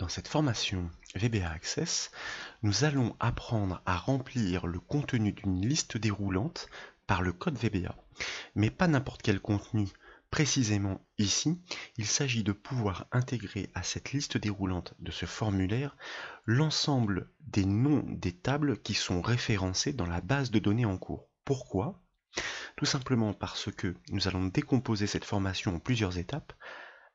Dans cette formation VBA Access, nous allons apprendre à remplir le contenu d'une liste déroulante par le code VBA. Mais pas n'importe quel contenu, précisément ici, il s'agit de pouvoir intégrer à cette liste déroulante de ce formulaire l'ensemble des noms des tables qui sont référencées dans la base de données en cours. Pourquoi Tout simplement parce que nous allons décomposer cette formation en plusieurs étapes.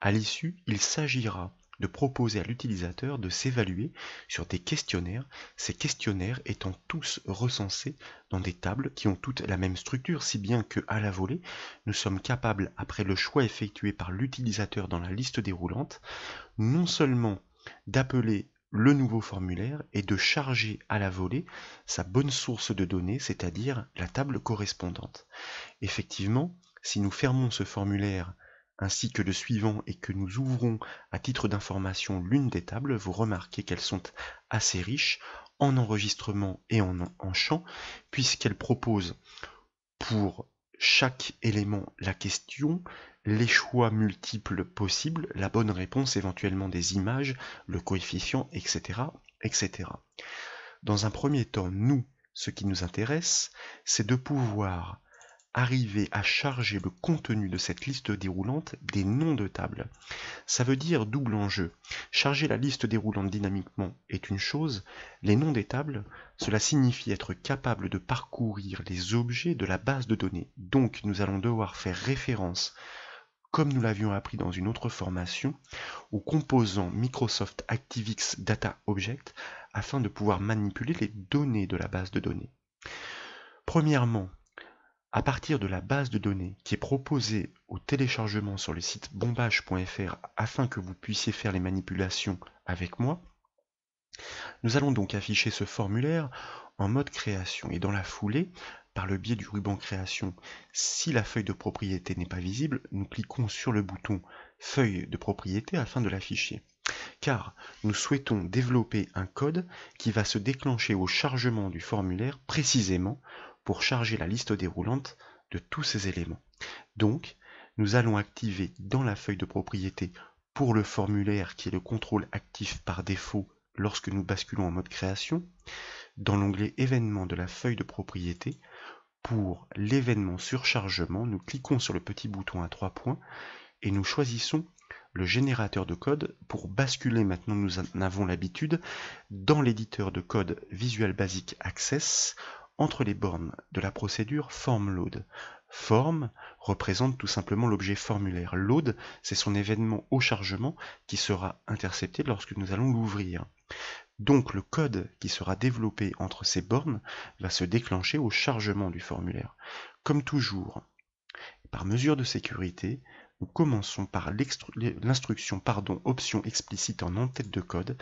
À l'issue, il s'agira de proposer à l'utilisateur de s'évaluer sur des questionnaires, ces questionnaires étant tous recensés dans des tables qui ont toutes la même structure, si bien que à la volée, nous sommes capables, après le choix effectué par l'utilisateur dans la liste déroulante, non seulement d'appeler le nouveau formulaire et de charger à la volée sa bonne source de données, c'est-à-dire la table correspondante. Effectivement, si nous fermons ce formulaire ainsi que le suivant et que nous ouvrons à titre d'information l'une des tables, vous remarquez qu'elles sont assez riches en enregistrement et en, en champ, puisqu'elles proposent pour chaque élément la question, les choix multiples possibles, la bonne réponse éventuellement des images, le coefficient, etc. etc. Dans un premier temps, nous, ce qui nous intéresse, c'est de pouvoir arriver à charger le contenu de cette liste déroulante des noms de tables. Ça veut dire double enjeu. Charger la liste déroulante dynamiquement est une chose, les noms des tables, cela signifie être capable de parcourir les objets de la base de données. Donc nous allons devoir faire référence comme nous l'avions appris dans une autre formation, au composant Microsoft ActiveX Data Object afin de pouvoir manipuler les données de la base de données. Premièrement, à partir de la base de données qui est proposée au téléchargement sur le site bombage.fr afin que vous puissiez faire les manipulations avec moi, nous allons donc afficher ce formulaire en mode création et dans la foulée, par le biais du ruban création, si la feuille de propriété n'est pas visible, nous cliquons sur le bouton feuille de propriété afin de l'afficher. Car nous souhaitons développer un code qui va se déclencher au chargement du formulaire précisément pour charger la liste déroulante de tous ces éléments. Donc, nous allons activer dans la feuille de propriété pour le formulaire qui est le contrôle actif par défaut lorsque nous basculons en mode création, dans l'onglet événements de la feuille de propriété, pour l'événement surchargement, nous cliquons sur le petit bouton à trois points et nous choisissons le générateur de code pour basculer, maintenant nous en avons l'habitude, dans l'éditeur de code Visual Basic Access entre les bornes de la procédure forme Form Forme représente tout simplement l'objet formulaire. Load, c'est son événement au chargement qui sera intercepté lorsque nous allons l'ouvrir. Donc le code qui sera développé entre ces bornes va se déclencher au chargement du formulaire. Comme toujours, par mesure de sécurité, nous commençons par l'instruction option explicite en en-tête de code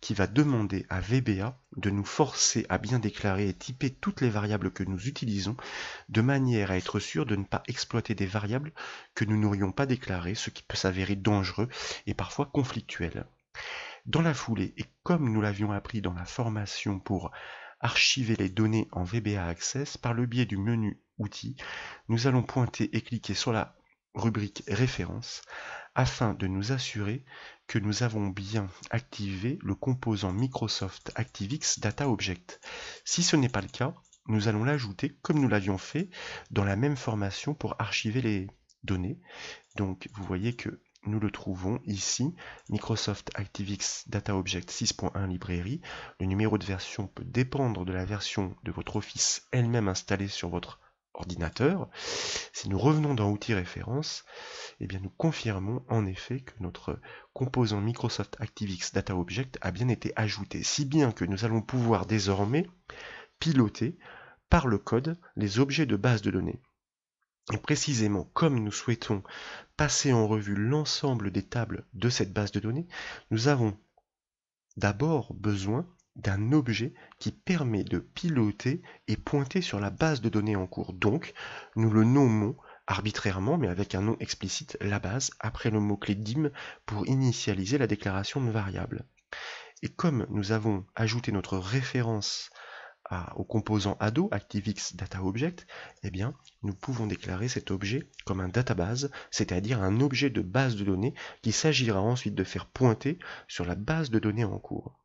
qui va demander à VBA de nous forcer à bien déclarer et typer toutes les variables que nous utilisons de manière à être sûr de ne pas exploiter des variables que nous n'aurions pas déclarées, ce qui peut s'avérer dangereux et parfois conflictuel. Dans la foulée, et comme nous l'avions appris dans la formation pour archiver les données en VBA Access par le biais du menu Outils, nous allons pointer et cliquer sur la rubrique référence, afin de nous assurer que nous avons bien activé le composant Microsoft ActiveX Data Object. Si ce n'est pas le cas, nous allons l'ajouter comme nous l'avions fait dans la même formation pour archiver les données. Donc vous voyez que nous le trouvons ici, Microsoft ActiveX Data Object 6.1 librairie. Le numéro de version peut dépendre de la version de votre Office elle-même installée sur votre ordinateur. Si nous revenons dans Outils référence, eh bien nous confirmons en effet que notre composant Microsoft ActiveX Data Object a bien été ajouté, si bien que nous allons pouvoir désormais piloter par le code les objets de base de données. Et précisément, comme nous souhaitons passer en revue l'ensemble des tables de cette base de données, nous avons d'abord besoin d'un objet qui permet de piloter et pointer sur la base de données en cours. Donc, nous le nommons arbitrairement, mais avec un nom explicite, la base, après le mot-clé dim pour initialiser la déclaration de variable. Et comme nous avons ajouté notre référence aux au composant ado, ActiveX DataObject, eh bien, nous pouvons déclarer cet objet comme un database, c'est-à-dire un objet de base de données qui s'agira ensuite de faire pointer sur la base de données en cours.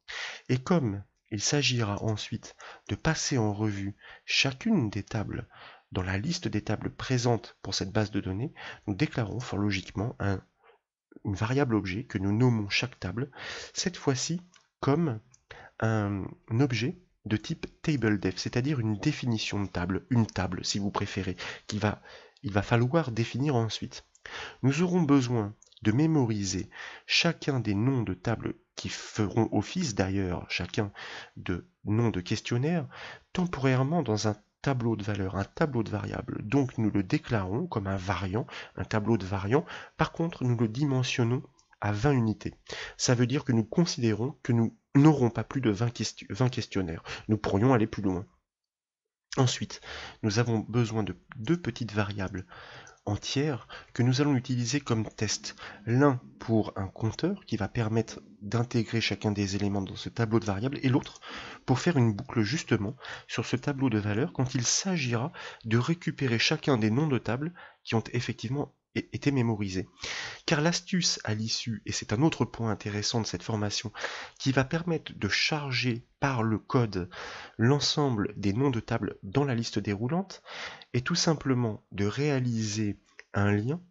Et comme il s'agira ensuite de passer en revue chacune des tables dans la liste des tables présentes pour cette base de données, nous déclarons fort logiquement un, une variable objet que nous nommons chaque table, cette fois-ci comme un objet de type table def, c'est-à-dire une définition de table, une table si vous préférez, qu'il va, il va falloir définir ensuite. Nous aurons besoin de mémoriser chacun des noms de tables qui feront office d'ailleurs chacun de noms de questionnaire temporairement dans un tableau de valeurs, un tableau de variables. Donc nous le déclarons comme un variant, un tableau de variant. Par contre, nous le dimensionnons à 20 unités. Ça veut dire que nous considérons que nous n'aurons pas plus de 20, 20 questionnaires. Nous pourrions aller plus loin. Ensuite, nous avons besoin de deux petites variables entières que nous allons utiliser comme test. L'un pour un compteur qui va permettre d'intégrer chacun des éléments dans ce tableau de variables et l'autre pour faire une boucle justement sur ce tableau de valeurs quand il s'agira de récupérer chacun des noms de table qui ont effectivement été mémorisé. Car l'astuce à l'issue, et c'est un autre point intéressant de cette formation, qui va permettre de charger par le code l'ensemble des noms de table dans la liste déroulante, est tout simplement de réaliser un lien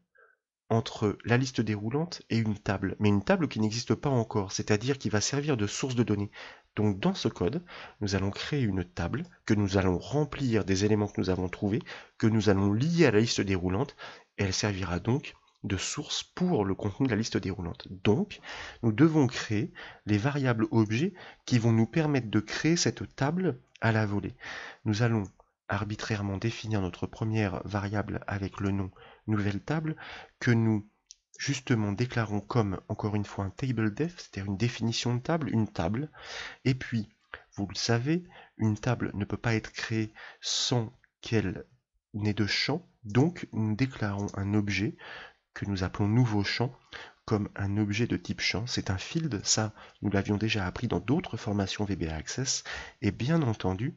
entre la liste déroulante et une table, mais une table qui n'existe pas encore, c'est-à-dire qui va servir de source de données. Donc dans ce code, nous allons créer une table que nous allons remplir des éléments que nous avons trouvés, que nous allons lier à la liste déroulante elle servira donc de source pour le contenu de la liste déroulante. Donc, nous devons créer les variables objets qui vont nous permettre de créer cette table à la volée. Nous allons arbitrairement définir notre première variable avec le nom nouvelle table que nous justement déclarons comme encore une fois un table def, c'est-à-dire une définition de table, une table. Et puis, vous le savez, une table ne peut pas être créée sans qu'elle n'est de champ, donc nous déclarons un objet que nous appelons nouveau champ comme un objet de type champ. C'est un field, ça nous l'avions déjà appris dans d'autres formations VBA Access. Et bien entendu,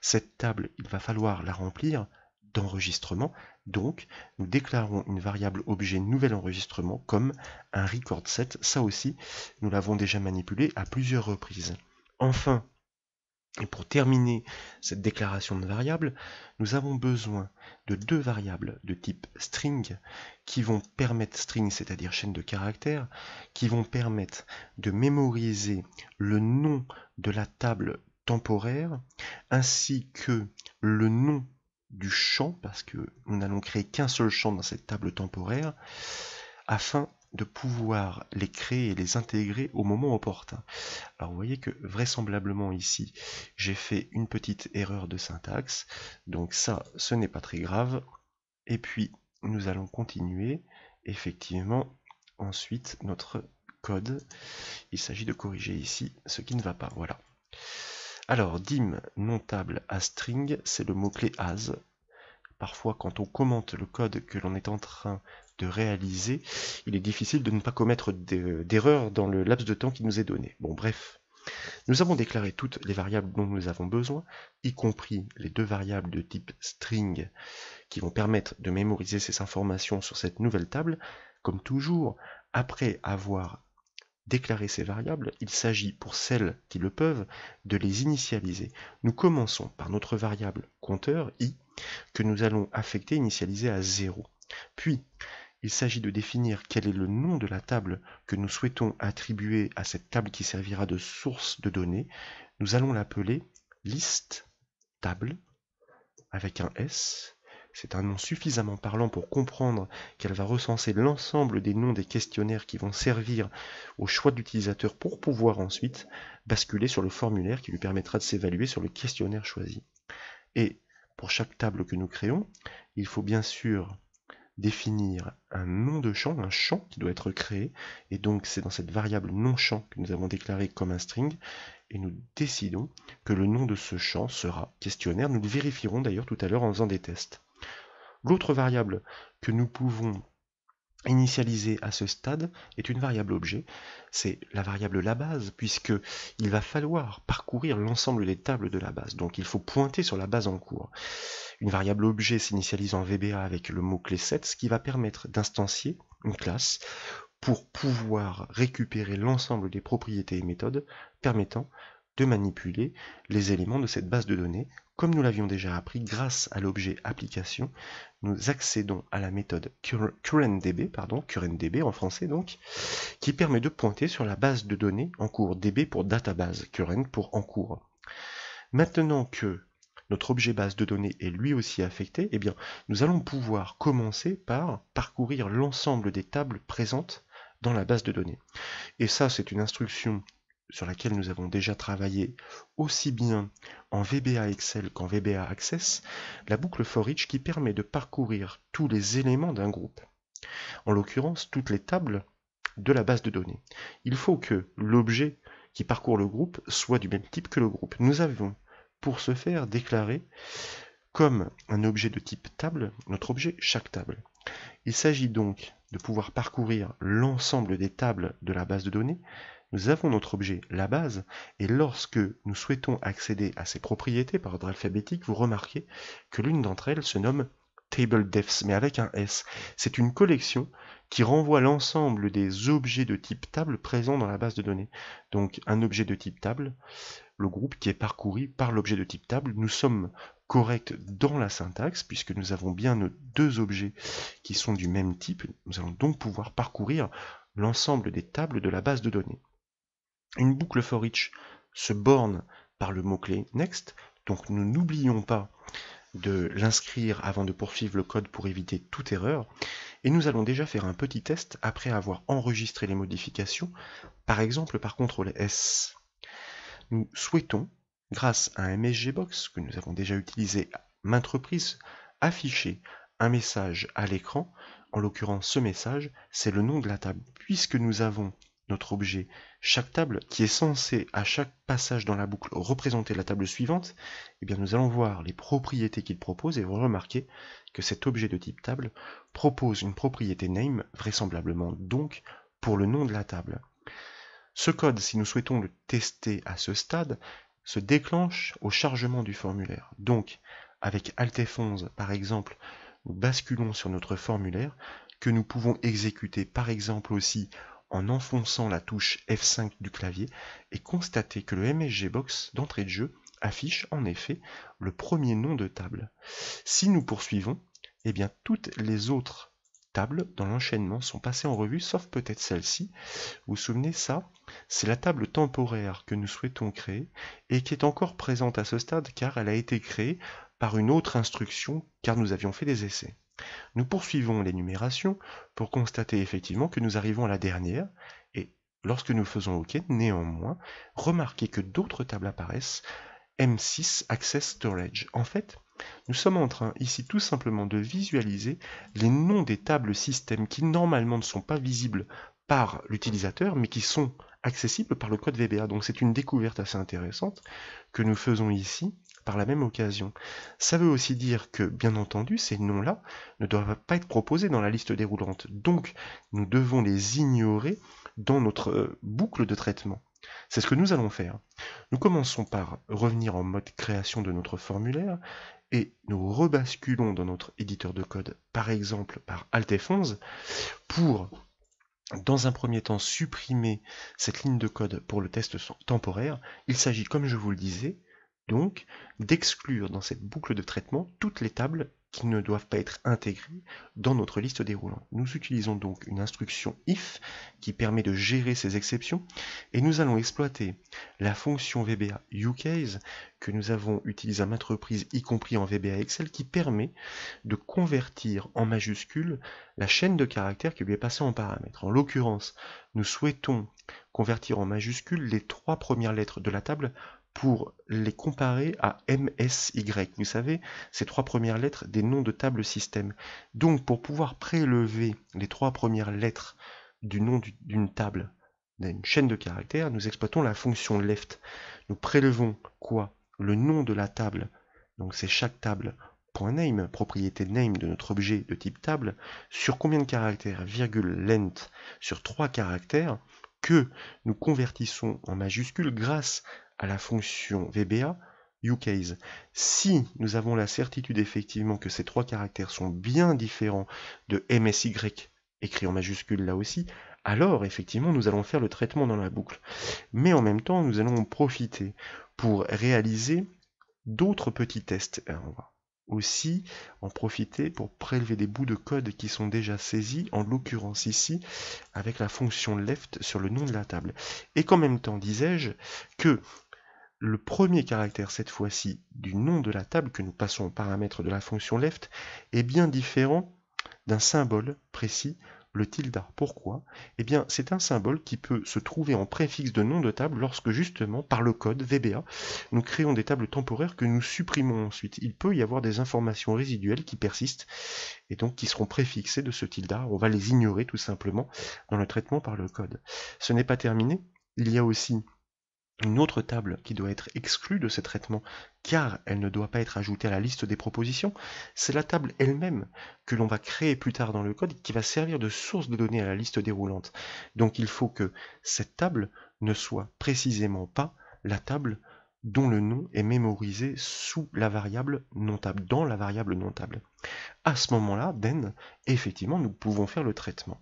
cette table, il va falloir la remplir d'enregistrement. Donc, nous déclarons une variable objet nouvel enregistrement comme un record set. Ça aussi, nous l'avons déjà manipulé à plusieurs reprises. Enfin, et pour terminer cette déclaration de variable, nous avons besoin de deux variables de type string qui vont permettre, string c'est-à-dire chaîne de caractères, qui vont permettre de mémoriser le nom de la table temporaire ainsi que le nom du champ parce que nous n'allons créer qu'un seul champ dans cette table temporaire afin de pouvoir les créer et les intégrer au moment opportun. Alors vous voyez que vraisemblablement ici, j'ai fait une petite erreur de syntaxe, donc ça, ce n'est pas très grave. Et puis, nous allons continuer, effectivement, ensuite, notre code. Il s'agit de corriger ici ce qui ne va pas, voilà. Alors, dim non table à string, c'est le mot-clé as. Parfois, quand on commente le code que l'on est en train de réaliser, il est difficile de ne pas commettre d'erreur dans le laps de temps qui nous est donné. Bon, bref. Nous avons déclaré toutes les variables dont nous avons besoin, y compris les deux variables de type string qui vont permettre de mémoriser ces informations sur cette nouvelle table. Comme toujours, après avoir déclaré ces variables, il s'agit pour celles qui le peuvent de les initialiser. Nous commençons par notre variable compteur i que nous allons affecter, initialiser à 0. Puis, il s'agit de définir quel est le nom de la table que nous souhaitons attribuer à cette table qui servira de source de données. Nous allons l'appeler liste table avec un S. C'est un nom suffisamment parlant pour comprendre qu'elle va recenser l'ensemble des noms des questionnaires qui vont servir au choix de l'utilisateur pour pouvoir ensuite basculer sur le formulaire qui lui permettra de s'évaluer sur le questionnaire choisi. Et pour chaque table que nous créons, il faut bien sûr définir un nom de champ, un champ qui doit être créé, et donc c'est dans cette variable non champ que nous avons déclaré comme un string, et nous décidons que le nom de ce champ sera questionnaire, nous le vérifierons d'ailleurs tout à l'heure en faisant des tests. L'autre variable que nous pouvons initialisée à ce stade est une variable objet. C'est la variable la base, puisque il va falloir parcourir l'ensemble des tables de la base. Donc il faut pointer sur la base en cours. Une variable objet s'initialise en VBA avec le mot-clé set, ce qui va permettre d'instancier une classe pour pouvoir récupérer l'ensemble des propriétés et méthodes permettant de manipuler les éléments de cette base de données comme nous l'avions déjà appris grâce à l'objet application, nous accédons à la méthode currentDB, pardon, currentDB en français donc, qui permet de pointer sur la base de données en cours, DB pour database, current pour en cours. Maintenant que notre objet base de données est lui aussi affecté, eh bien, nous allons pouvoir commencer par parcourir l'ensemble des tables présentes dans la base de données. Et ça, c'est une instruction sur laquelle nous avons déjà travaillé aussi bien en VBA Excel qu'en VBA Access, la boucle for each qui permet de parcourir tous les éléments d'un groupe. En l'occurrence, toutes les tables de la base de données. Il faut que l'objet qui parcourt le groupe soit du même type que le groupe. Nous avons, pour ce faire, déclaré comme un objet de type table, notre objet chaque table. Il s'agit donc de pouvoir parcourir l'ensemble des tables de la base de données nous avons notre objet, la base, et lorsque nous souhaitons accéder à ses propriétés par ordre alphabétique, vous remarquez que l'une d'entre elles se nomme Table mais avec un S. C'est une collection qui renvoie l'ensemble des objets de type table présents dans la base de données. Donc un objet de type table, le groupe qui est parcouru par l'objet de type table, nous sommes corrects dans la syntaxe puisque nous avons bien nos deux objets qui sont du même type. Nous allons donc pouvoir parcourir l'ensemble des tables de la base de données. Une boucle for each se borne par le mot-clé next, donc nous n'oublions pas de l'inscrire avant de poursuivre le code pour éviter toute erreur. Et nous allons déjà faire un petit test après avoir enregistré les modifications, par exemple par CTRL S. Nous souhaitons, grâce à un MSG Box que nous avons déjà utilisé à maintes reprises, afficher un message à l'écran. En l'occurrence, ce message, c'est le nom de la table. Puisque nous avons notre objet, chaque table qui est censé à chaque passage dans la boucle représenter la table suivante, eh bien nous allons voir les propriétés qu'il propose et vous remarquez que cet objet de type table propose une propriété name, vraisemblablement donc pour le nom de la table. Ce code, si nous souhaitons le tester à ce stade, se déclenche au chargement du formulaire. Donc, avec altf 11 par exemple, nous basculons sur notre formulaire que nous pouvons exécuter par exemple aussi en enfonçant la touche F5 du clavier et constater que le MSG Box d'entrée de jeu affiche en effet le premier nom de table. Si nous poursuivons, eh bien toutes les autres tables dans l'enchaînement sont passées en revue, sauf peut-être celle-ci. Vous vous souvenez ça C'est la table temporaire que nous souhaitons créer et qui est encore présente à ce stade car elle a été créée par une autre instruction car nous avions fait des essais. Nous poursuivons l'énumération pour constater effectivement que nous arrivons à la dernière et lorsque nous faisons OK, néanmoins, remarquez que d'autres tables apparaissent M6 Access Storage. En fait, nous sommes en train ici tout simplement de visualiser les noms des tables système qui normalement ne sont pas visibles par l'utilisateur mais qui sont accessibles par le code VBA. Donc c'est une découverte assez intéressante que nous faisons ici par la même occasion. Ça veut aussi dire que, bien entendu, ces noms-là ne doivent pas être proposés dans la liste déroulante. Donc, nous devons les ignorer dans notre euh, boucle de traitement. C'est ce que nous allons faire. Nous commençons par revenir en mode création de notre formulaire et nous rebasculons dans notre éditeur de code, par exemple par Alt 11 pour dans un premier temps supprimer cette ligne de code pour le test temporaire. Il s'agit, comme je vous le disais, donc d'exclure dans cette boucle de traitement toutes les tables qui ne doivent pas être intégrées dans notre liste déroulante. Nous utilisons donc une instruction if qui permet de gérer ces exceptions et nous allons exploiter la fonction VBA UCase que nous avons utilisée à maintes reprises, y compris en VBA Excel, qui permet de convertir en majuscule la chaîne de caractères qui lui est passée en paramètre. En l'occurrence, nous souhaitons convertir en majuscule les trois premières lettres de la table pour les comparer à MSY. Vous savez, ces trois premières lettres des noms de table système. Donc, pour pouvoir prélever les trois premières lettres du nom d'une table, d'une chaîne de caractères, nous exploitons la fonction left. Nous prélevons quoi Le nom de la table. Donc, c'est chaque table.name, propriété name de notre objet de type table, sur combien de caractères Virgule sur trois caractères que nous convertissons en majuscules grâce à la fonction VBA UCase. Si nous avons la certitude effectivement que ces trois caractères sont bien différents de MSY écrit en majuscule là aussi, alors effectivement nous allons faire le traitement dans la boucle. Mais en même temps, nous allons en profiter pour réaliser d'autres petits tests. on va aussi en profiter pour prélever des bouts de code qui sont déjà saisis, en l'occurrence ici, avec la fonction left sur le nom de la table. Et qu'en même temps, disais-je, que le premier caractère cette fois-ci du nom de la table que nous passons au paramètre de la fonction left est bien différent d'un symbole précis, le tilde. Pourquoi Eh bien, c'est un symbole qui peut se trouver en préfixe de nom de table lorsque justement, par le code VBA, nous créons des tables temporaires que nous supprimons ensuite. Il peut y avoir des informations résiduelles qui persistent et donc qui seront préfixées de ce tilde. On va les ignorer tout simplement dans le traitement par le code. Ce n'est pas terminé. Il y a aussi une autre table qui doit être exclue de ces traitements car elle ne doit pas être ajoutée à la liste des propositions, c'est la table elle-même que l'on va créer plus tard dans le code qui va servir de source de données à la liste déroulante. Donc il faut que cette table ne soit précisément pas la table dont le nom est mémorisé sous la variable non table, dans la variable non table. À ce moment-là, Ben, effectivement, nous pouvons faire le traitement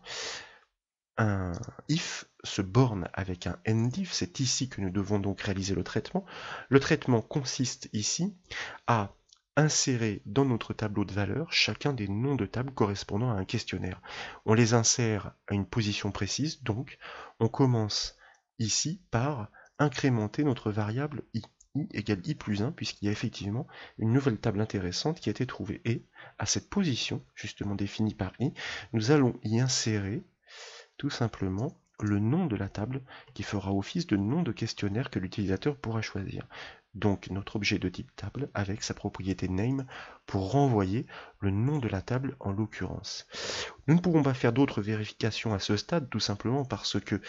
un if se borne avec un endif, c'est ici que nous devons donc réaliser le traitement. Le traitement consiste ici à insérer dans notre tableau de valeurs chacun des noms de table correspondant à un questionnaire. On les insère à une position précise, donc on commence ici par incrémenter notre variable i. i égale i plus 1, puisqu'il y a effectivement une nouvelle table intéressante qui a été trouvée. Et à cette position, justement définie par i, nous allons y insérer tout simplement le nom de la table qui fera office de nom de questionnaire que l'utilisateur pourra choisir. Donc notre objet de type table avec sa propriété name pour renvoyer le nom de la table en l'occurrence. Nous ne pourrons pas faire d'autres vérifications à ce stade tout simplement parce que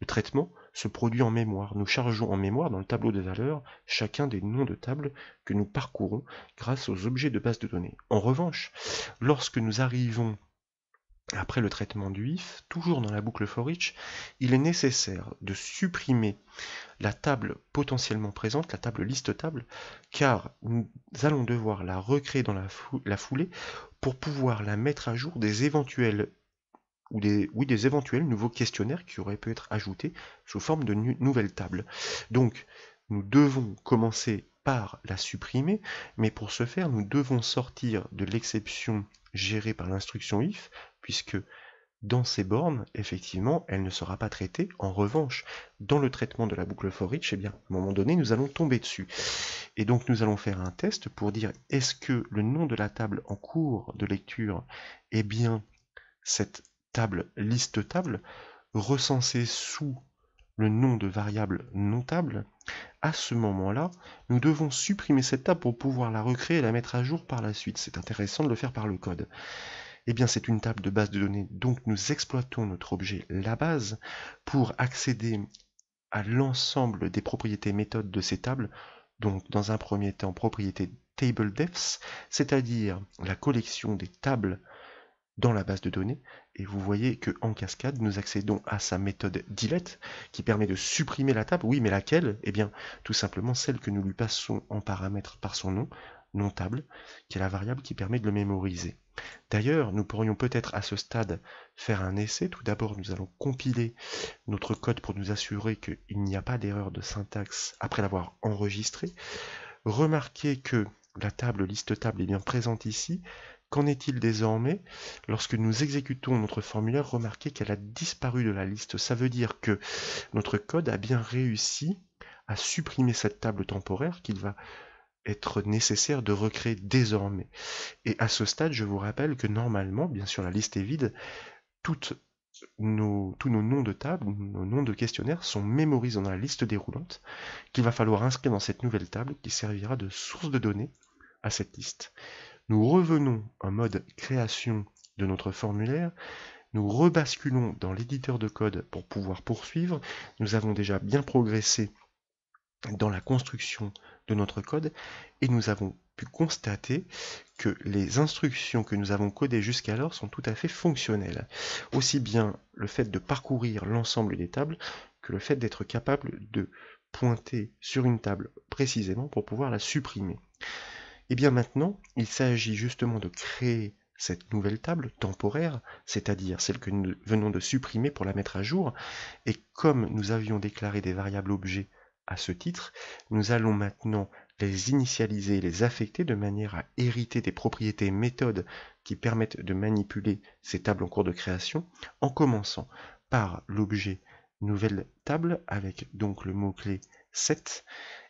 le traitement se produit en mémoire. Nous chargeons en mémoire dans le tableau des valeurs chacun des noms de table que nous parcourons grâce aux objets de base de données. En revanche, lorsque nous arrivons après le traitement du if, toujours dans la boucle for each, il est nécessaire de supprimer la table potentiellement présente, la table liste table, car nous allons devoir la recréer dans la, foulée pour pouvoir la mettre à jour des éventuels ou des, oui, des éventuels nouveaux questionnaires qui auraient pu être ajoutés sous forme de nouvelles tables. Donc, nous devons commencer par la supprimer, mais pour ce faire, nous devons sortir de l'exception gérée par l'instruction if puisque dans ces bornes, effectivement, elle ne sera pas traitée. En revanche, dans le traitement de la boucle for each, eh bien, à un moment donné, nous allons tomber dessus. Et donc, nous allons faire un test pour dire est-ce que le nom de la table en cours de lecture est eh bien cette table liste table recensée sous le nom de variable non table. À ce moment-là, nous devons supprimer cette table pour pouvoir la recréer et la mettre à jour par la suite. C'est intéressant de le faire par le code eh bien c'est une table de base de données. Donc nous exploitons notre objet la base pour accéder à l'ensemble des propriétés méthodes de ces tables. Donc dans un premier temps, propriété table c'est-à-dire la collection des tables dans la base de données et vous voyez que en cascade nous accédons à sa méthode delete qui permet de supprimer la table oui mais laquelle eh bien tout simplement celle que nous lui passons en paramètre par son nom non-table, qui est la variable qui permet de le mémoriser. D'ailleurs, nous pourrions peut-être à ce stade faire un essai. Tout d'abord, nous allons compiler notre code pour nous assurer qu'il n'y a pas d'erreur de syntaxe après l'avoir enregistré. Remarquez que la table liste table est bien présente ici. Qu'en est-il désormais Lorsque nous exécutons notre formulaire, remarquez qu'elle a disparu de la liste. Ça veut dire que notre code a bien réussi à supprimer cette table temporaire qu'il va être nécessaire de recréer désormais. Et à ce stade, je vous rappelle que normalement, bien sûr, la liste est vide, toutes nos, tous nos noms de table, nos noms de questionnaires sont mémorisés dans la liste déroulante qu'il va falloir inscrire dans cette nouvelle table qui servira de source de données à cette liste. Nous revenons en mode création de notre formulaire, nous rebasculons dans l'éditeur de code pour pouvoir poursuivre. Nous avons déjà bien progressé dans la construction de notre code et nous avons pu constater que les instructions que nous avons codées jusqu'alors sont tout à fait fonctionnelles. Aussi bien le fait de parcourir l'ensemble des tables que le fait d'être capable de pointer sur une table précisément pour pouvoir la supprimer. Et eh bien maintenant, il s'agit justement de créer cette nouvelle table temporaire, c'est-à-dire celle que nous venons de supprimer pour la mettre à jour, et comme nous avions déclaré des variables objets à ce titre, nous allons maintenant les initialiser, et les affecter de manière à hériter des propriétés méthodes qui permettent de manipuler ces tables en cours de création, en commençant par l'objet nouvelle table avec donc le mot-clé set.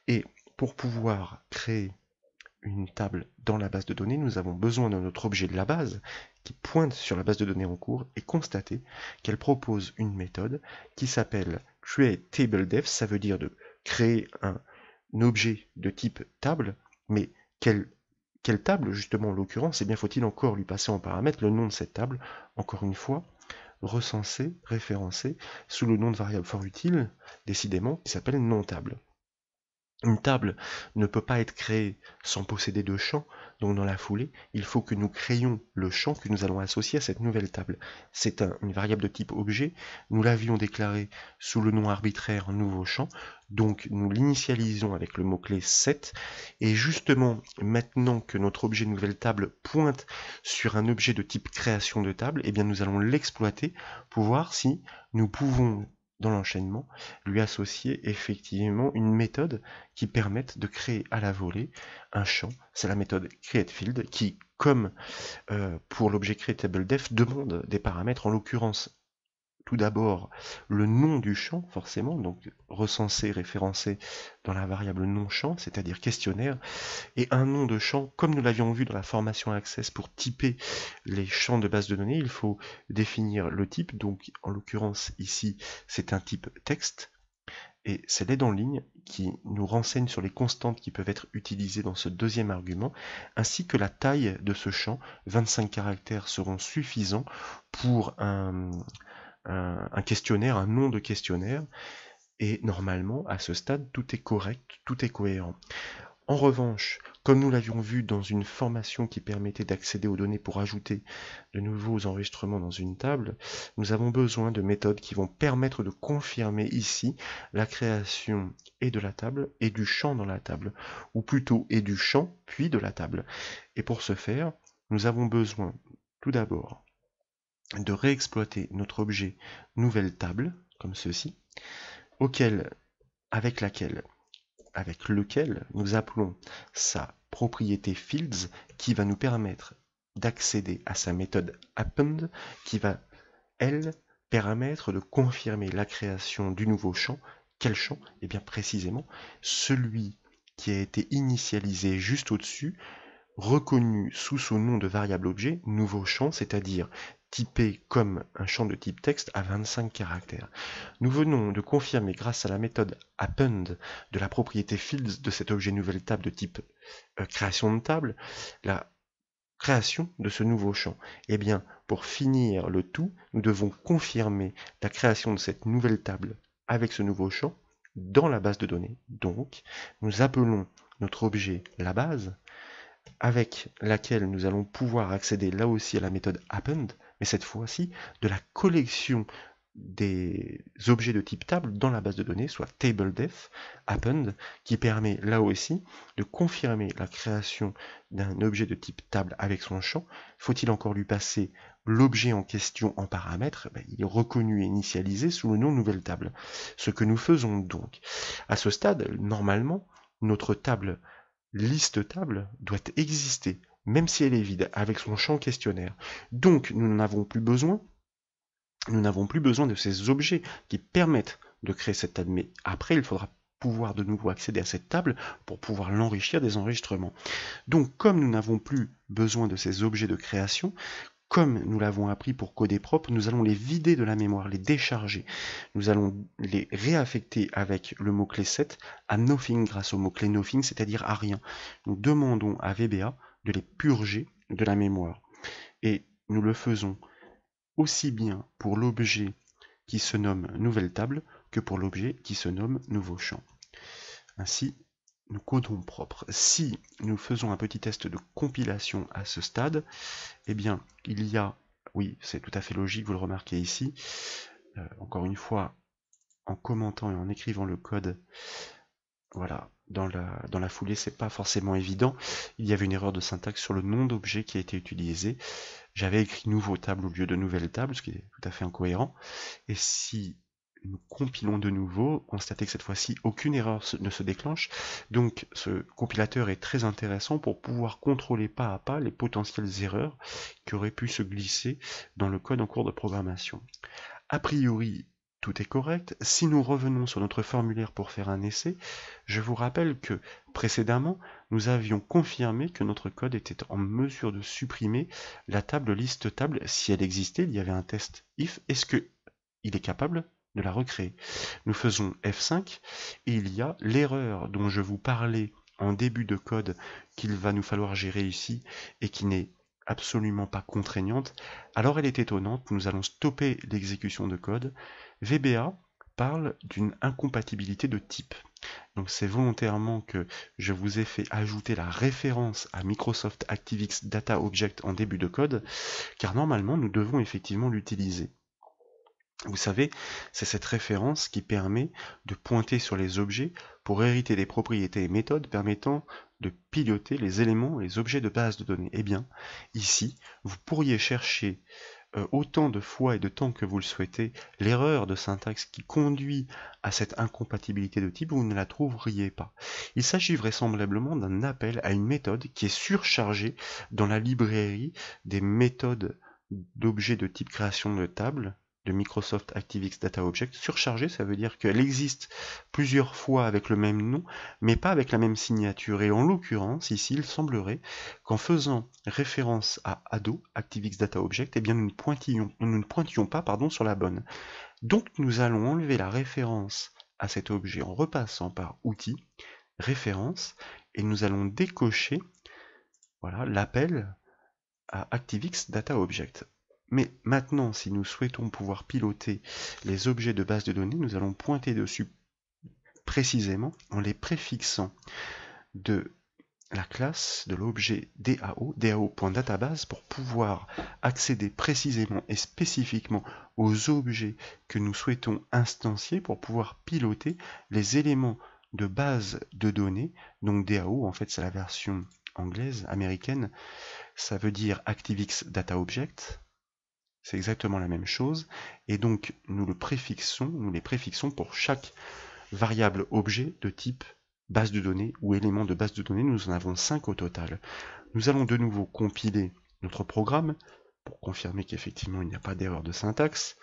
Et pour pouvoir créer une table dans la base de données, nous avons besoin de notre objet de la base qui pointe sur la base de données en cours et constater qu'elle propose une méthode qui s'appelle createTableDev, ça veut dire de créer un objet de type table, mais quelle, table, justement, en l'occurrence, eh bien faut-il encore lui passer en paramètre le nom de cette table, encore une fois, recensée, référencée, sous le nom de variable fort utile, décidément, qui s'appelle non table. Une table ne peut pas être créée sans posséder de champs, donc dans la foulée, il faut que nous créions le champ que nous allons associer à cette nouvelle table. C'est une variable de type objet, nous l'avions déclarée sous le nom arbitraire nouveau champ, donc nous l'initialisons avec le mot-clé set, et justement maintenant que notre objet nouvelle table pointe sur un objet de type création de table, eh bien nous allons l'exploiter pour voir si nous pouvons dans l'enchaînement, lui associer effectivement une méthode qui permette de créer à la volée un champ. C'est la méthode createField qui, comme euh, pour l'objet Def, demande des paramètres, en l'occurrence tout d'abord le nom du champ, forcément, donc recensé, référencé dans la variable non-champ, c'est-à-dire questionnaire, et un nom de champ, comme nous l'avions vu dans la formation Access pour typer les champs de base de données, il faut définir le type, donc en l'occurrence ici c'est un type texte, et c'est l'aide en ligne qui nous renseigne sur les constantes qui peuvent être utilisées dans ce deuxième argument, ainsi que la taille de ce champ. 25 caractères seront suffisants pour un, un, questionnaire, un nom de questionnaire. Et normalement, à ce stade, tout est correct, tout est cohérent. En revanche, comme nous l'avions vu dans une formation qui permettait d'accéder aux données pour ajouter de nouveaux enregistrements dans une table, nous avons besoin de méthodes qui vont permettre de confirmer ici la création et de la table et du champ dans la table, ou plutôt et du champ puis de la table. Et pour ce faire, nous avons besoin tout d'abord de réexploiter notre objet nouvelle table, comme ceci, auquel, avec laquelle, avec lequel nous appelons sa propriété fields qui va nous permettre d'accéder à sa méthode append qui va, elle, permettre de confirmer la création du nouveau champ. Quel champ et eh bien précisément celui qui a été initialisé juste au-dessus, reconnu sous son nom de variable objet, nouveau champ, c'est-à-dire typé comme un champ de type texte à 25 caractères. Nous venons de confirmer grâce à la méthode append de la propriété fields de cet objet nouvelle table de type euh, création de table la création de ce nouveau champ. Et eh bien, pour finir le tout, nous devons confirmer la création de cette nouvelle table avec ce nouveau champ dans la base de données. Donc, nous appelons notre objet la base avec laquelle nous allons pouvoir accéder là aussi à la méthode append et cette fois-ci de la collection des objets de type table dans la base de données, soit TableDef, Happened, qui permet là aussi de confirmer la création d'un objet de type table avec son champ. Faut-il encore lui passer l'objet en question en paramètre ben, Il est reconnu et initialisé sous le nom nouvelle table. Ce que nous faisons donc. À ce stade, normalement, notre table liste table doit exister même si elle est vide, avec son champ questionnaire. Donc, nous n'en avons plus besoin. Nous n'avons plus besoin de ces objets qui permettent de créer cette table. Mais après, il faudra pouvoir de nouveau accéder à cette table pour pouvoir l'enrichir des enregistrements. Donc, comme nous n'avons plus besoin de ces objets de création, comme nous l'avons appris pour coder propre, nous allons les vider de la mémoire, les décharger. Nous allons les réaffecter avec le mot-clé set à nothing grâce au mot-clé nothing, c'est-à-dire à rien. Nous demandons à VBA de les purger de la mémoire. Et nous le faisons aussi bien pour l'objet qui se nomme nouvelle table que pour l'objet qui se nomme nouveau champ. Ainsi, nous codons propre. Si nous faisons un petit test de compilation à ce stade, eh bien, il y a, oui, c'est tout à fait logique, vous le remarquez ici, euh, encore une fois, en commentant et en écrivant le code, voilà, dans la, foulée, c'est pas forcément évident. Il y avait une erreur de syntaxe sur le nom d'objet qui a été utilisé. J'avais écrit nouveau table au lieu de nouvelle table, ce qui est tout à fait incohérent. Et si nous compilons de nouveau, constatez que cette fois-ci aucune erreur ne se déclenche. Donc ce compilateur est très intéressant pour pouvoir contrôler pas à pas les potentielles erreurs qui auraient pu se glisser dans le code en cours de programmation. A priori, tout est correct. Si nous revenons sur notre formulaire pour faire un essai, je vous rappelle que précédemment, nous avions confirmé que notre code était en mesure de supprimer la table liste table si elle existait, il y avait un test if, est-ce que il est capable de la recréer. Nous faisons F5 et il y a l'erreur dont je vous parlais en début de code qu'il va nous falloir gérer ici et qui n'est absolument pas contraignante, alors elle est étonnante, nous allons stopper l'exécution de code. VBA parle d'une incompatibilité de type. Donc c'est volontairement que je vous ai fait ajouter la référence à Microsoft ActiveX Data Object en début de code, car normalement nous devons effectivement l'utiliser. Vous savez, c'est cette référence qui permet de pointer sur les objets pour hériter des propriétés et méthodes permettant de piloter les éléments les objets de base de données. Eh bien, ici, vous pourriez chercher euh, autant de fois et de temps que vous le souhaitez l'erreur de syntaxe qui conduit à cette incompatibilité de type, vous ne la trouveriez pas. Il s'agit vraisemblablement d'un appel à une méthode qui est surchargée dans la librairie des méthodes d'objets de type création de table de Microsoft ActiveX Data Object. Surchargée, ça veut dire qu'elle existe plusieurs fois avec le même nom, mais pas avec la même signature. Et en l'occurrence, ici, il semblerait qu'en faisant référence à ADO, ActiveX Data Object, eh bien, nous ne pointions, nous ne pointions pas pardon, sur la bonne. Donc, nous allons enlever la référence à cet objet en repassant par outils, référence, et nous allons décocher l'appel à ActiveX Data Object. Mais maintenant, si nous souhaitons pouvoir piloter les objets de base de données, nous allons pointer dessus précisément en les préfixant de la classe de l'objet DAO, DAO.database, pour pouvoir accéder précisément et spécifiquement aux objets que nous souhaitons instancier pour pouvoir piloter les éléments de base de données. Donc DAO, en fait, c'est la version anglaise, américaine. Ça veut dire ActiveX Data Object c'est exactement la même chose. Et donc, nous le préfixons, nous les préfixons pour chaque variable objet de type base de données ou élément de base de données. Nous en avons 5 au total. Nous allons de nouveau compiler notre programme pour confirmer qu'effectivement il n'y a pas d'erreur de syntaxe,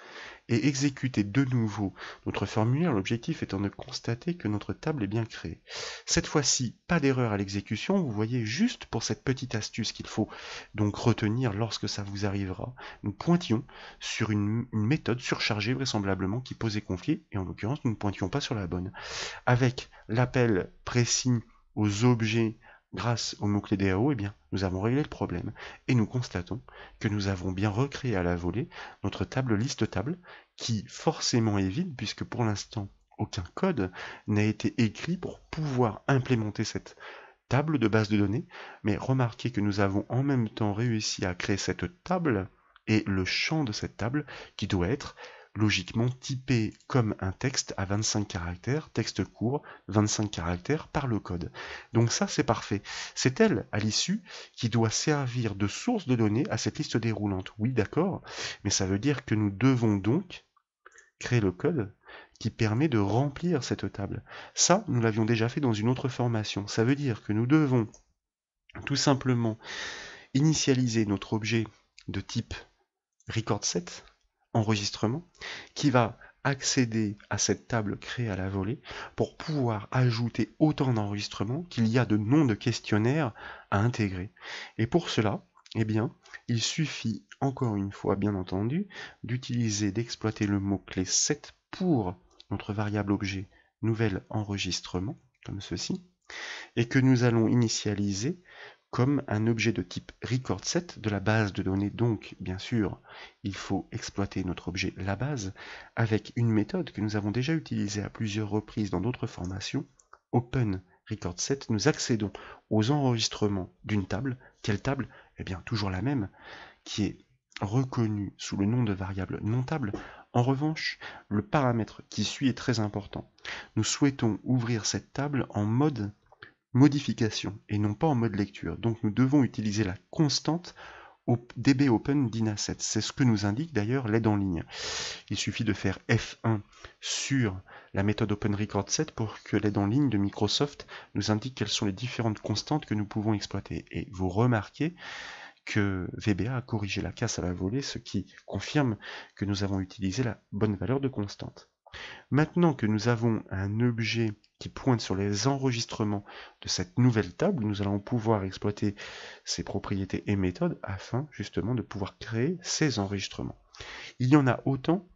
et exécuter de nouveau notre formulaire, l'objectif étant de constater que notre table est bien créée. Cette fois-ci, pas d'erreur à l'exécution, vous voyez juste pour cette petite astuce qu'il faut donc retenir lorsque ça vous arrivera, nous pointions sur une, méthode surchargée vraisemblablement qui posait conflit, et en l'occurrence nous ne pointions pas sur la bonne. Avec l'appel précis aux objets Grâce au mot-clé DAO, eh bien, nous avons réglé le problème et nous constatons que nous avons bien recréé à la volée notre table liste table qui forcément est vide puisque pour l'instant aucun code n'a été écrit pour pouvoir implémenter cette table de base de données. Mais remarquez que nous avons en même temps réussi à créer cette table et le champ de cette table qui doit être logiquement typé comme un texte à 25 caractères, texte court, 25 caractères par le code. Donc ça, c'est parfait. C'est elle, à l'issue, qui doit servir de source de données à cette liste déroulante. Oui, d'accord, mais ça veut dire que nous devons donc créer le code qui permet de remplir cette table. Ça, nous l'avions déjà fait dans une autre formation. Ça veut dire que nous devons tout simplement initialiser notre objet de type record set enregistrement qui va accéder à cette table créée à la volée pour pouvoir ajouter autant d'enregistrements qu'il y a de noms de questionnaires à intégrer. Et pour cela, eh bien, il suffit encore une fois, bien entendu, d'utiliser, d'exploiter le mot-clé 7 pour notre variable objet nouvel enregistrement, comme ceci, et que nous allons initialiser comme un objet de type RecordSet, de la base de données. Donc, bien sûr, il faut exploiter notre objet la base avec une méthode que nous avons déjà utilisée à plusieurs reprises dans d'autres formations, open Nous accédons aux enregistrements d'une table. Quelle table Eh bien, toujours la même, qui est reconnue sous le nom de variable non table. En revanche, le paramètre qui suit est très important. Nous souhaitons ouvrir cette table en mode modification et non pas en mode lecture. Donc nous devons utiliser la constante DBOpenDynaset. DB Open C'est ce que nous indique d'ailleurs l'aide en ligne. Il suffit de faire F1 sur la méthode Open Record pour que l'aide en ligne de Microsoft nous indique quelles sont les différentes constantes que nous pouvons exploiter. Et vous remarquez que VBA a corrigé la casse à la volée, ce qui confirme que nous avons utilisé la bonne valeur de constante. Maintenant que nous avons un objet qui pointe sur les enregistrements de cette nouvelle table, nous allons pouvoir exploiter ces propriétés et méthodes afin justement de pouvoir créer ces enregistrements. Il y en a autant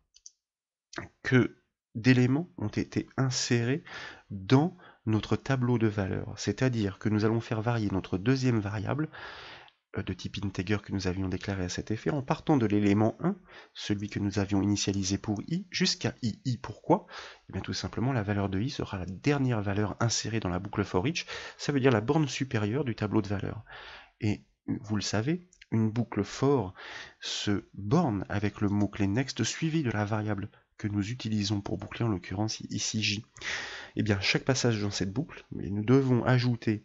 que d'éléments ont été insérés dans notre tableau de valeurs, c'est-à-dire que nous allons faire varier notre deuxième variable euh, de type integer que nous avions déclaré à cet effet en partant de l'élément 1, celui que nous avions initialisé pour i, jusqu'à i. pourquoi Et eh bien tout simplement la valeur de i sera la dernière valeur insérée dans la boucle for each, ça veut dire la borne supérieure du tableau de valeurs. Et vous le savez, une boucle for se borne avec le mot-clé next suivi de la variable que nous utilisons pour boucler, en l'occurrence ici j. Et eh bien chaque passage dans cette boucle, eh nous devons ajouter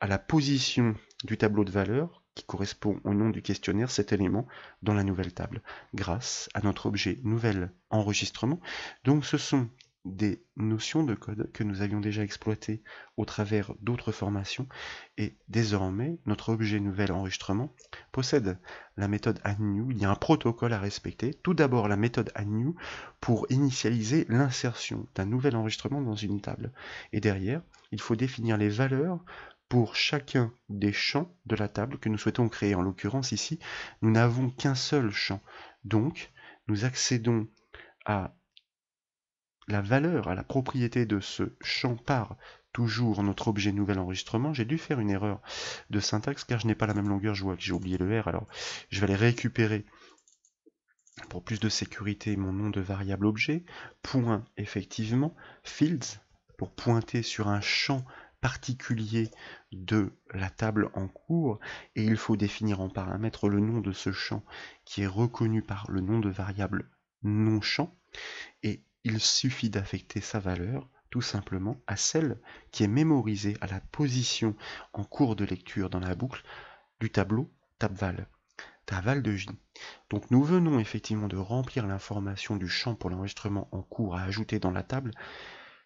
à la position du tableau de valeur qui correspond au nom du questionnaire cet élément dans la nouvelle table grâce à notre objet nouvel enregistrement. Donc ce sont des notions de code que nous avions déjà exploitées au travers d'autres formations et désormais notre objet nouvel enregistrement possède la méthode new il y a un protocole à respecter. Tout d'abord la méthode new pour initialiser l'insertion d'un nouvel enregistrement dans une table et derrière il faut définir les valeurs pour chacun des champs de la table que nous souhaitons créer. En l'occurrence ici, nous n'avons qu'un seul champ. Donc, nous accédons à la valeur, à la propriété de ce champ par toujours notre objet nouvel enregistrement. J'ai dû faire une erreur de syntaxe car je n'ai pas la même longueur. Je vois que j'ai oublié le R, alors je vais aller récupérer pour plus de sécurité mon nom de variable objet, point effectivement, fields, pour pointer sur un champ particulier de la table en cours et il faut définir en paramètre le nom de ce champ qui est reconnu par le nom de variable non champ et il suffit d'affecter sa valeur tout simplement à celle qui est mémorisée à la position en cours de lecture dans la boucle du tableau tabval tabval de J. Donc nous venons effectivement de remplir l'information du champ pour l'enregistrement en cours à ajouter dans la table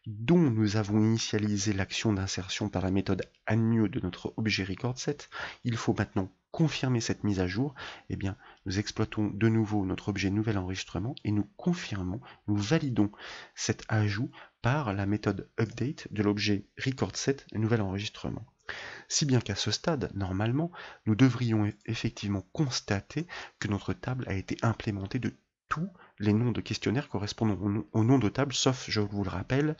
dont nous avons initialisé l'action d'insertion par la méthode ANNU de notre objet record il faut maintenant confirmer cette mise à jour, eh bien, nous exploitons de nouveau notre objet nouvel enregistrement et nous confirmons, nous validons cet ajout par la méthode update de l'objet record set nouvel enregistrement. Si bien qu'à ce stade, normalement, nous devrions e-, effectivement constater que notre table a été implémentée de tous les noms de questionnaires correspondent aux noms de table, sauf, je vous le rappelle,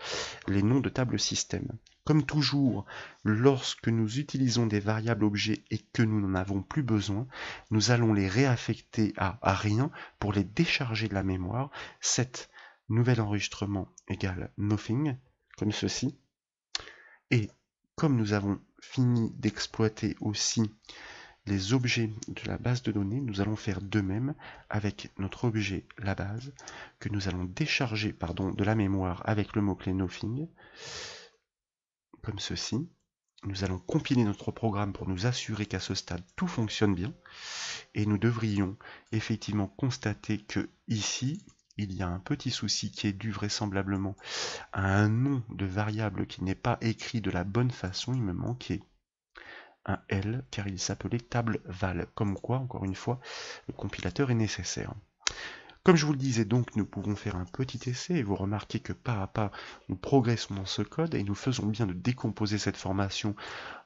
les noms de table système. Comme toujours, lorsque nous utilisons des variables objets et que nous n'en avons plus besoin, nous allons les réaffecter à, rien pour les décharger de la mémoire. Cette nouvel enregistrement égale nothing, comme ceci. Et comme nous avons fini d'exploiter aussi les objets de la base de données, nous allons faire de même avec notre objet la base que nous allons décharger pardon, de la mémoire avec le mot-clé nothing, comme ceci. Nous allons compiler notre programme pour nous assurer qu'à ce stade tout fonctionne bien et nous devrions effectivement constater que ici il y a un petit souci qui est dû vraisemblablement à un nom de variable qui n'est pas écrit de la bonne façon, il me manquait un L car il s'appelait table val, comme quoi, encore une fois, le compilateur est nécessaire. Comme je vous le disais donc, nous pouvons faire un petit essai et vous remarquez que pas à pas, nous progressons dans ce code et nous faisons bien de décomposer cette formation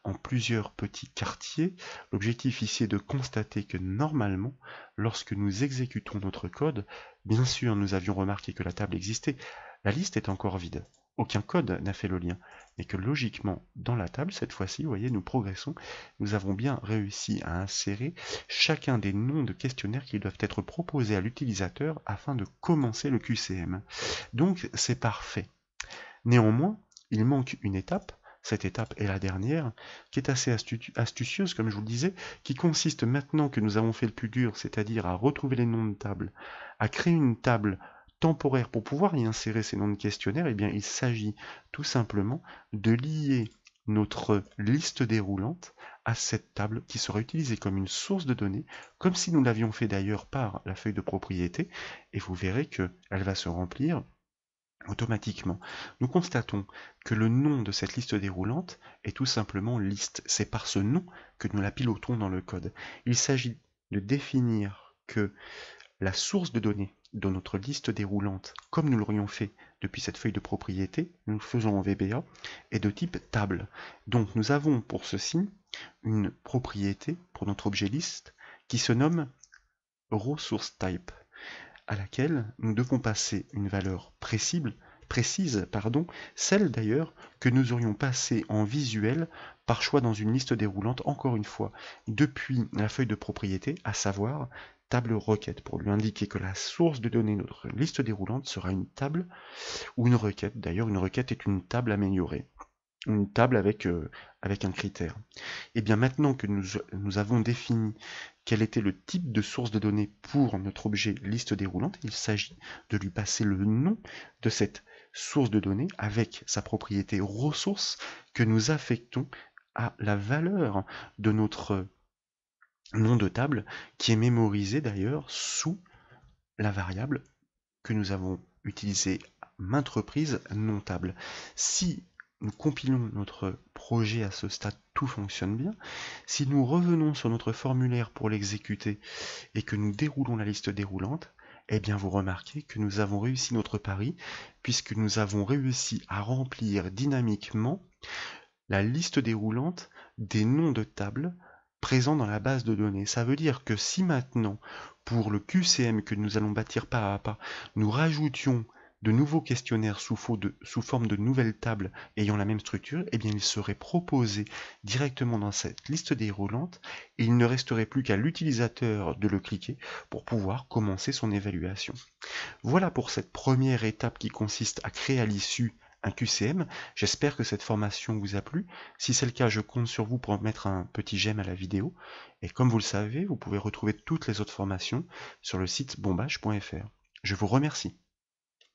en plusieurs petits quartiers. L'objectif ici est de constater que normalement, lorsque nous exécutons notre code, bien sûr nous avions remarqué que la table existait, la liste est encore vide aucun code n'a fait le lien, mais que logiquement, dans la table, cette fois-ci, vous voyez, nous progressons, nous avons bien réussi à insérer chacun des noms de questionnaires qui doivent être proposés à l'utilisateur afin de commencer le QCM. Donc, c'est parfait. Néanmoins, il manque une étape, cette étape est la dernière, qui est assez astucieuse, comme je vous le disais, qui consiste maintenant que nous avons fait le plus dur, c'est-à-dire à retrouver les noms de table, à créer une table temporaire pour pouvoir y insérer ces noms de questionnaires, eh bien, il s'agit tout simplement de lier notre liste déroulante à cette table qui sera utilisée comme une source de données, comme si nous l'avions fait d'ailleurs par la feuille de propriété, et vous verrez qu'elle va se remplir automatiquement. Nous constatons que le nom de cette liste déroulante est tout simplement liste. C'est par ce nom que nous la pilotons dans le code. Il s'agit de définir que la source de données dans notre liste déroulante, comme nous l'aurions fait depuis cette feuille de propriété, nous le faisons en VBA, est de type table. Donc nous avons pour ceci une propriété pour notre objet liste qui se nomme ressource type, à laquelle nous devons passer une valeur précise, pardon, celle d'ailleurs que nous aurions passée en visuel par choix dans une liste déroulante, encore une fois, depuis la feuille de propriété, à savoir table requête pour lui indiquer que la source de données notre liste déroulante sera une table ou une requête. D'ailleurs, une requête est une table améliorée, une table avec, euh, avec un critère. Et eh bien maintenant que nous, nous, avons défini quel était le type de source de données pour notre objet liste déroulante, il s'agit de lui passer le nom de cette source de données avec sa propriété ressource que nous affectons à la valeur de notre nom de table qui est mémorisé d'ailleurs sous la variable que nous avons utilisée maintes reprises non table. Si nous compilons notre projet à ce stade, tout fonctionne bien. Si nous revenons sur notre formulaire pour l'exécuter et que nous déroulons la liste déroulante, eh bien vous remarquez que nous avons réussi notre pari puisque nous avons réussi à remplir dynamiquement la liste déroulante des noms de table présent dans la base de données. Ça veut dire que si maintenant, pour le QCM que nous allons bâtir pas à pas, nous rajoutions de nouveaux questionnaires sous, forme de nouvelles tables ayant la même structure, eh bien ils seraient proposés directement dans cette liste déroulante et il ne resterait plus qu'à l'utilisateur de le cliquer pour pouvoir commencer son évaluation. Voilà pour cette première étape qui consiste à créer à l'issue un QCM. J'espère que cette formation vous a plu. Si c'est le cas, je compte sur vous pour mettre un petit j'aime à la vidéo. Et comme vous le savez, vous pouvez retrouver toutes les autres formations sur le site bombage.fr. Je vous remercie.